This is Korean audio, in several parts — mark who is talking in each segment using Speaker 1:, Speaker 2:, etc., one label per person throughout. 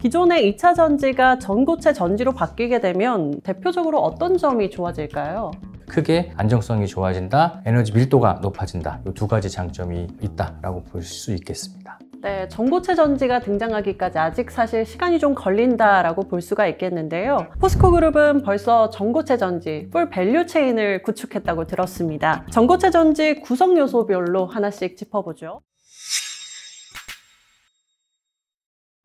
Speaker 1: 기존의 2차 전지가 전고체 전지로 바뀌게 되면 대표적으로 어떤 점이 좋아질까요?
Speaker 2: 크게 안정성이 좋아진다, 에너지 밀도가 높아진다 이 두 가지 장점이 있다고볼 수 있겠습니다.
Speaker 1: 네, 전고체 전지가 등장하기까지 아직 사실 시간이 좀 걸린다라고 볼 수가 있겠는데요. 포스코 그룹은 벌써 전고체 전지, 풀 밸류 체인을 구축했다고 들었습니다. 전고체 전지 구성 요소별로 하나씩 짚어보죠.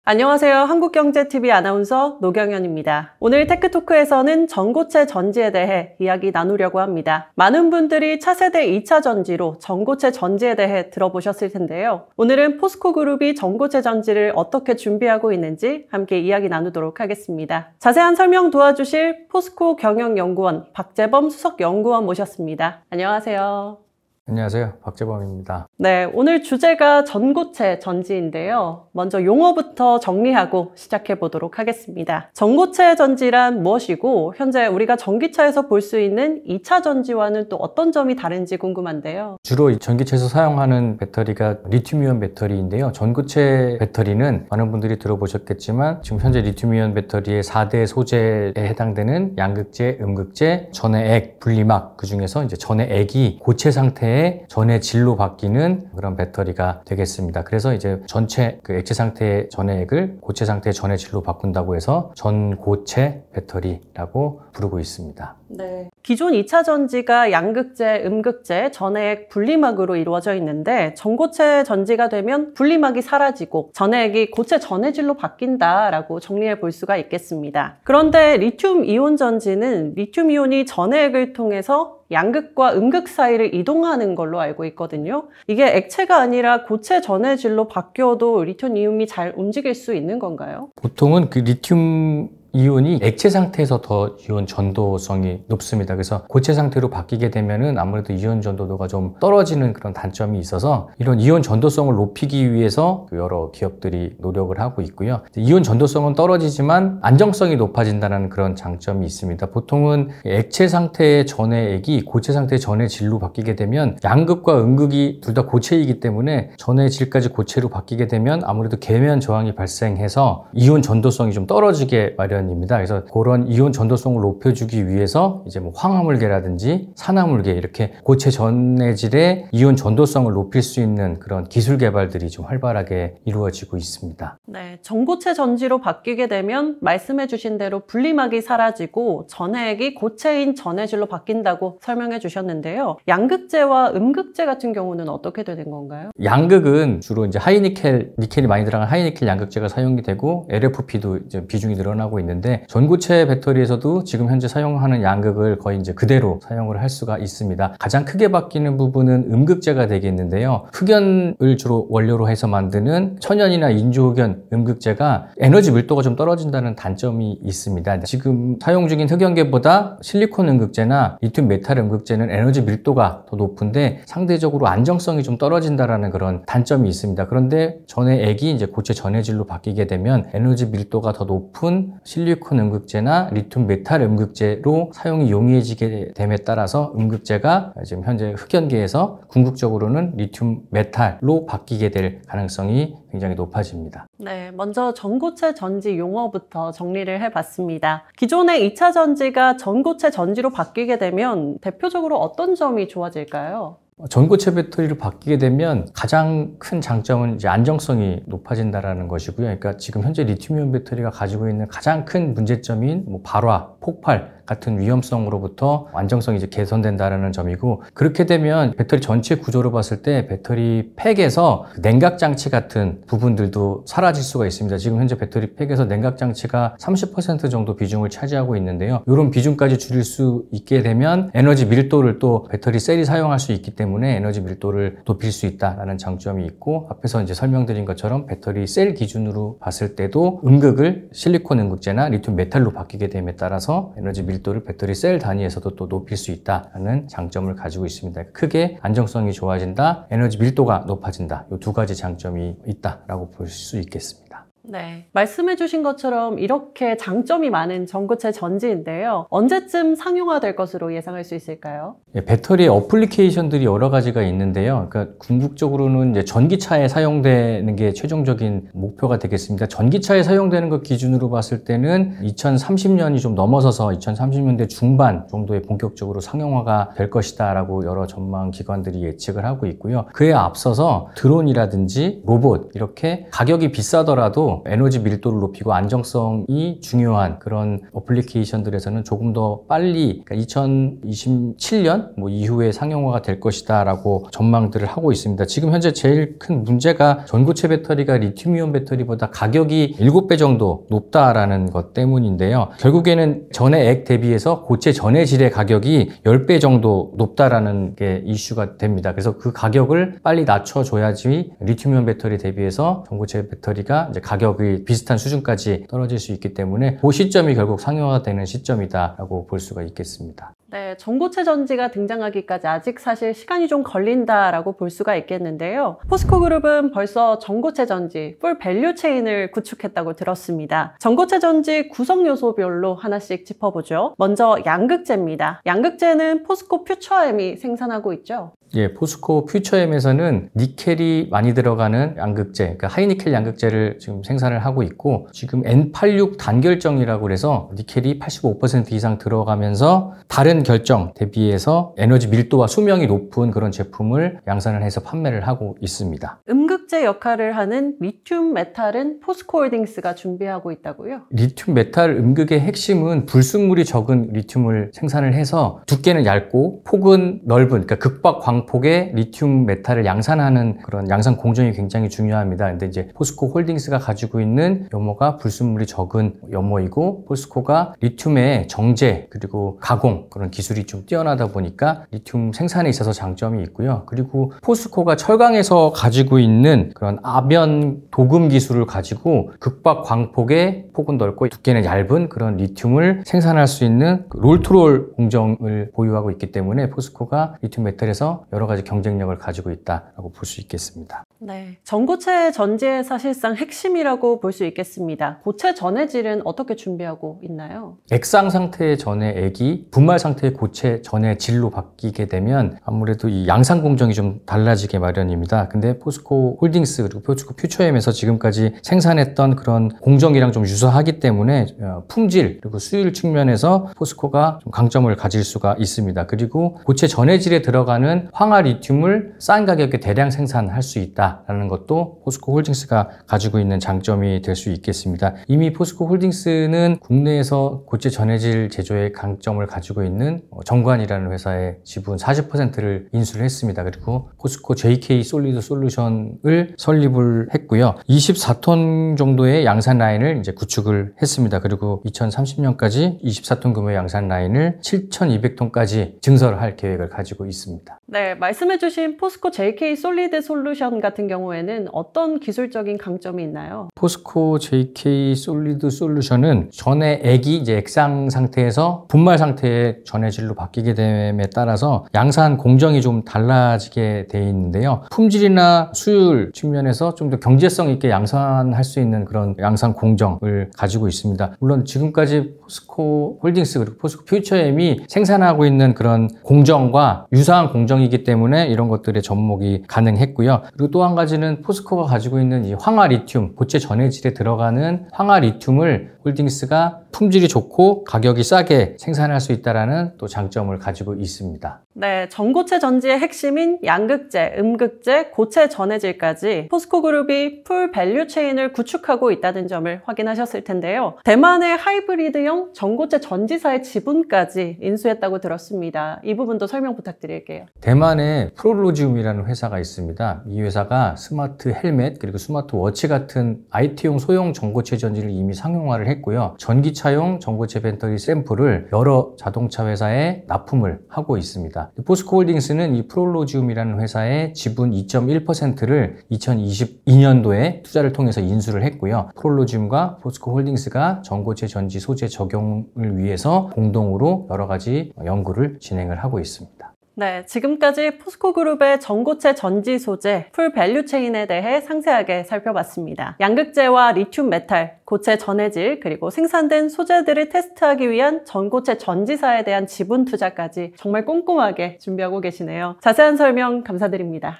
Speaker 1: 안녕하세요. 한국경제TV 아나운서 노경현입니다. 오늘 테크토크에서는 전고체 전지에 대해 이야기 나누려고 합니다. 많은 분들이 차세대 2차 전지로 전고체 전지에 대해 들어보셨을 텐데요. 오늘은 포스코그룹이 전고체 전지를 어떻게 준비하고 있는지 함께 이야기 나누도록 하겠습니다. 자세한 설명 도와주실 포스코 경영연구원 박재범 수석연구원 모셨습니다. 안녕하세요.
Speaker 2: 안녕하세요. 박재범입니다.
Speaker 1: 네, 오늘 주제가 전고체 전지인데요. 먼저 용어부터 정리하고 시작해 보도록 하겠습니다. 전고체 전지란 무엇이고 현재 우리가 전기차에서 볼 수 있는 2차 전지와는 또 어떤 점이 다른지 궁금한데요.
Speaker 2: 주로 전기차에서 사용하는 배터리가 리튬이온 배터리인데요. 전고체 배터리는 많은 분들이 들어보셨겠지만 지금 현재 리튬이온 배터리의 4대 소재에 해당되는 양극재, 음극재, 전해액, 분리막 그중에서 이제 전해액이 고체 상태에 상태의 전의 질로 바뀌는 그런 배터리가 되겠습니다. 그래서 이제 전체 그 액체 상태의 전해 액을 고체 상태의 전해 질로 바꾼다고 해서 전고체 배터리라고 부르고 있습니다.
Speaker 1: 네. 기존 2차 전지가 양극재, 음극재, 전해액, 분리막으로 이루어져 있는데 전고체 전지가 되면 분리막이 사라지고 전해액이 고체 전해질로 바뀐다라고 정리해 볼 수가 있겠습니다. 그런데 리튬 이온 전지는 리튬 이온이 전해액을 통해서 양극과 음극 사이를 이동하는 걸로 알고 있거든요. 이게 액체가 아니라 고체 전해질로 바뀌어도 리튬이온이 잘 움직일 수 있는 건가요?
Speaker 2: 보통은 그 리튬 이온이 액체 상태에서 더 이온 전도성이 높습니다. 그래서 고체 상태로 바뀌게 되면은 아무래도 이온 전도도가 좀 떨어지는 그런 단점이 있어서 이런 이온 전도성을 높이기 위해서 여러 기업들이 노력을 하고 있고요. 이온 전도성은 떨어지지만 안정성이 높아진다는 그런 장점이 있습니다. 보통은 액체 상태의 전의 액이 고체 상태 의 전의 질로 바뀌게 되면 양극과 음극이 둘 다 고체이기 때문에 전의 질까지 고체로 바뀌게 되면 아무래도 계면 저항이 발생해서 이온 전도성이 좀 떨어지게 마련 마련입니다. 그래서 그런 이온 전도성을 높여주기 위해서 이제 뭐 황화물계라든지 산화물계 이렇게 고체 전해질의 이온 전도성을 높일 수 있는 그런 기술 개발들이 좀 활발하게 이루어지고 있습니다.
Speaker 1: 네, 전고체 전지로 바뀌게 되면 말씀해주신 대로 분리막이 사라지고 전해액이 고체인 전해질로 바뀐다고 설명해주셨는데요. 양극재와 음극재 같은 경우는 어떻게 되는
Speaker 2: 건가요? 양극은 주로 이제 하이니켈 니켈이 많이 들어간 하이니켈 양극재가 사용이 되고 LFP도 이제 비중이 늘어나고 있는. 있는데 전구체 배터리에서도 지금 현재 사용하는 양극을 거의 이제 그대로 사용을 할 수가 있습니다. 가장 크게 바뀌는 부분은 음극재가 되겠는데요. 흑연을 주로 원료로 해서 만드는 천연이나 인조흑연 음극재가 에너지 밀도가 좀 떨어진다는 단점이 있습니다. 지금 사용 중인 흑연계보다 실리콘 음극재나 리튬 메탈 음극재는 에너지 밀도가 더 높은데 상대적으로 안정성이 좀 떨어진다라는 그런 단점이 있습니다. 그런데 전에 액이 이제 고체 전해질로 바뀌게 되면 에너지 밀도가 더 높은 실리콘 실리콘 음극재나 리튬 메탈 음극재로 사용이 용이해지게 됨에 따라서 음극재가 지금 현재 흑연계에서 궁극적으로는 리튬 메탈로 바뀌게 될 가능성이 굉장히 높아집니다.
Speaker 1: 네, 먼저 전고체 전지 용어부터 정리를 해봤습니다. 기존의 2차 전지가 전고체 전지로 바뀌게 되면 대표적으로 어떤 점이 좋아질까요?
Speaker 2: 전고체 배터리를 바뀌게 되면 가장 큰 장점은 이제 안정성이 높아진다는 것이고요. 그러니까 지금 현재 리튬이온 배터리가 가지고 있는 가장 큰 문제점인 뭐 발화, 폭발 같은 위험성으로부터 안정성이 이제 개선된다는 점이고 그렇게 되면 배터리 전체 구조로 봤을 때 배터리 팩에서 냉각 장치 같은 부분들도 사라질 수가 있습니다. 지금 현재 배터리 팩에서 냉각 장치가 30% 정도 비중을 차지하고 있는데요. 이런 비중까지 줄일 수 있게 되면 에너지 밀도를 또 배터리 셀이 사용할 수 있기 때문에 에너지 밀도를 높일 수 있다라는 장점이 있고 앞에서 이제 설명드린 것처럼 배터리 셀 기준으로 봤을 때도 음극을 실리콘 음극제나 리튬 메탈로 바뀌게 됨에 따라서 에너지 밀도 밀도를 배터리 셀 단위에서도 또 높일 수 있다는 장점을 가지고 있습니다. 크게 안정성이 좋아진다, 에너지 밀도가 높아진다. 이 두 가지 장점이 있다라고 볼 수 있겠습니다.
Speaker 1: 네. 말씀해주신 것처럼 이렇게 장점이 많은 전구체 전지인데요. 언제쯤 상용화될 것으로 예상할 수 있을까요?
Speaker 2: 예, 배터리 어플리케이션들이 여러 가지가 있는데요. 그러니까 궁극적으로는 이제 전기차에 사용되는 게 최종적인 목표가 되겠습니다. 전기차에 사용되는 것 기준으로 봤을 때는 2030년이 좀 넘어서서 2030년대 중반 정도에 본격적으로 상용화가 될 것이다라고 여러 전망 기관들이 예측을 하고 있고요. 그에 앞서서 드론이라든지 로봇 이렇게 가격이 비싸더라도 에너지 밀도를 높이고 안정성이 중요한 그런 어플리케이션들에서는 조금 더 빨리 그러니까 2027년 뭐 이후에 상용화가 될 것이다라고 전망들을 하고 있습니다. 지금 현재 제일 큰 문제가 전구체 배터리가 리튬이온 배터리보다 가격이 7배 정도 높다라는 것 때문인데요. 결국에는 전에 액 대비해서 고체 전해 질의 가격이 10배 정도 높다라는 게 이슈가 됩니다. 그래서 그 가격을 빨리 낮춰줘야지 리튬이온 배터리 대비해서 전구체 배터리가 이제 가격 가격이 비슷한 수준까지 떨어질 수 있기 때문에 그 시점이 결국 상용화되는 시점이다라고 볼 수가 있겠습니다.
Speaker 1: 네, 전고체 전지가 등장하기까지 아직 사실 시간이 좀 걸린다라고 볼 수가 있겠는데요. 포스코 그룹은 벌써 전고체 전지, 풀 밸류 체인을 구축했다고 들었습니다. 전고체 전지 구성 요소별로 하나씩 짚어보죠. 먼저 양극재입니다. 양극재는 포스코 퓨처엠이 생산하고 있죠.
Speaker 2: 예, 포스코 퓨처엠에서는 니켈이 많이 들어가는 양극재, 그러니까 하이니켈 양극재를 지금 생산을 하고 있고 지금 N86 단결정이라고 해서 니켈이 85% 이상 들어가면서 다른 빠른 결정 대비해서 에너지 밀도와 수명이 높은 그런 제품을 양산을 해서 판매를 하고 있습니다.
Speaker 1: 음극재 역할을 하는 리튬 메탈은 포스코홀딩스가 준비하고 있다고요?
Speaker 2: 리튬 메탈 음극의 핵심은 불순물이 적은 리튬을 생산을 해서 두께는 얇고 폭은 넓은 그러니까 극박 광폭의 리튬 메탈을 양산하는 그런 양산 공정이 굉장히 중요합니다. 근데 이제 포스코 홀딩스가 가지고 있는 염모가 불순물이 적은 염모이고 포스코가 리튬의 정제 그리고 가공 그런 기술이 좀 뛰어나다 보니까 리튬 생산에 있어서 장점이 있고요. 그리고 포스코가 철강에서 가지고 있는 그런 압연 도금 기술을 가지고 극박 광폭의 폭은 넓고 두께는 얇은 그런 리튬을 생산할 수 있는 그 롤트롤 공정을 보유하고 있기 때문에 포스코가 리튬 메탈에서 여러 가지 경쟁력을 가지고 있다라고 볼 수 있겠습니다.
Speaker 1: 네. 전고체 전지 사실상 핵심이라고 볼 수 있겠습니다. 고체 전해질은 어떻게 준비하고 있나요?
Speaker 2: 액상 상태 전의 액이 분말 상태 상태의 고체 전의 질로 바뀌게 되면 아무래도 이 양산 공정이 좀 달라지게 마련입니다. 근데 포스코 홀딩스 그리고 포스코 퓨처엠에서 지금까지 생산했던 그런 공정이랑 좀 유사하기 때문에 어, 품질 그리고 수율 측면에서 포스코가 좀 강점을 가질 수가 있습니다. 그리고 고체 전해 질에 들어가는 황화 리튬을 싼 가격에 대량 생산할 수 있다라는 것도 포스코 홀딩스가 가지고 있는 장점이 될 수 있겠습니다. 이미 포스코 홀딩스는 국내에서 고체 전해질 제조의 강점을 가지고 있는 있는 어, 정관이라는 회사의 지분 40%를 인수를 했습니다. 그리고 포스코 JK 솔리드 솔루션을 설립을 했고요. 24톤 정도의 양산 라인을 이제 구축을 했습니다. 그리고 2030년까지 24톤 규모의 양산 라인을 7,200톤까지 증설을 할 계획을 가지고 있습니다.
Speaker 1: 네, 말씀해주신 포스코 JK 솔리드 솔루션 같은 경우에는 어떤 기술적인 강점이 있나요?
Speaker 2: 포스코 JK 솔리드 솔루션은 전에 액이 이제 액상 상태에서 분말 상태에 전해질로 바뀌게 됨에 따라서 양산 공정이 좀 달라지게 돼 있는데요. 품질이나 수율 측면에서 좀 더 경제성 있게 양산할 수 있는 그런 양산 공정을 가지고 있습니다. 물론 지금까지 포스코 홀딩스 그리고 포스코 퓨처엠이 생산하고 있는 그런 공정과 유사한 공정이기 때문에 이런 것들의 접목이 가능했고요. 그리고 또 한 가지는 포스코가 가지고 있는 이 황화 리튬, 고체 전해질에 들어가는 황화 리튬을 홀딩스가 품질이 좋고 가격이 싸게 생산할 수 있다는 또 장점을 가지고 있습니다.
Speaker 1: 네, 전고체 전지의 핵심인 양극재, 음극재, 고체 전해질까지 포스코 그룹이 풀 밸류 체인을 구축하고 있다는 점을 확인하셨을 텐데요. 대만의 하이브리드형 전고체 전지사의 지분까지 인수했다고 들었습니다. 이 부분도 설명 부탁드릴게요.
Speaker 2: 대만의 프로로지움이라는 회사가 있습니다. 이 회사가 스마트 헬멧 그리고 스마트 워치 같은 IT용 소형 전고체 전지를 이미 상용화를 했고요. 전기차 2차용 전고체 배터리 샘플을 여러 자동차 회사에 납품을 하고 있습니다. 포스코홀딩스는 이 프롤로지움이라는 회사의 지분 2.1%를 2022년도에 투자를 통해서 인수를 했고요. 프롤로지움과 포스코홀딩스가 전고체 전지 소재 적용을 위해서 공동으로 여러 가지 연구를 진행을 하고 있습니다.
Speaker 1: 네, 지금까지 포스코그룹의 전고체 전지 소재, 풀 밸류 체인에 대해 상세하게 살펴봤습니다. 양극재와 리튬 메탈, 고체 전해질, 그리고 생산된 소재들을 테스트하기 위한 전고체 전지사에 대한 지분 투자까지 정말 꼼꼼하게 준비하고 계시네요. 자세한 설명 감사드립니다.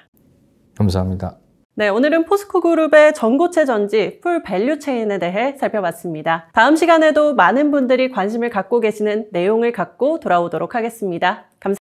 Speaker 2: 감사합니다.
Speaker 1: 네, 오늘은 포스코그룹의 전고체 전지 풀 밸류 체인에 대해 살펴봤습니다. 다음 시간에도 많은 분들이 관심을 갖고 계시는 내용을 갖고 돌아오도록 하겠습니다.
Speaker 2: 감사니다